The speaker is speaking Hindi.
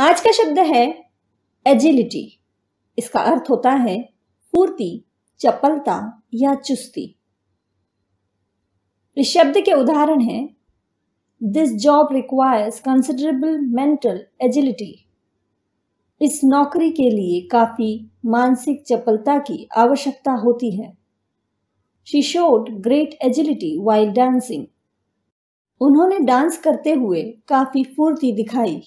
आज का शब्द है एजिलिटी इसका अर्थ होता है फूर्ति चपलता या चुस्ती इस शब्द के उदाहरण हैं this job requires considerable mental agility इस नौकरी के लिए काफी मानसिक चपलता की आवश्यकता होती है she showed great agility while dancing उन्होंने डांस करते हुए काफी फुर्ती दिखाई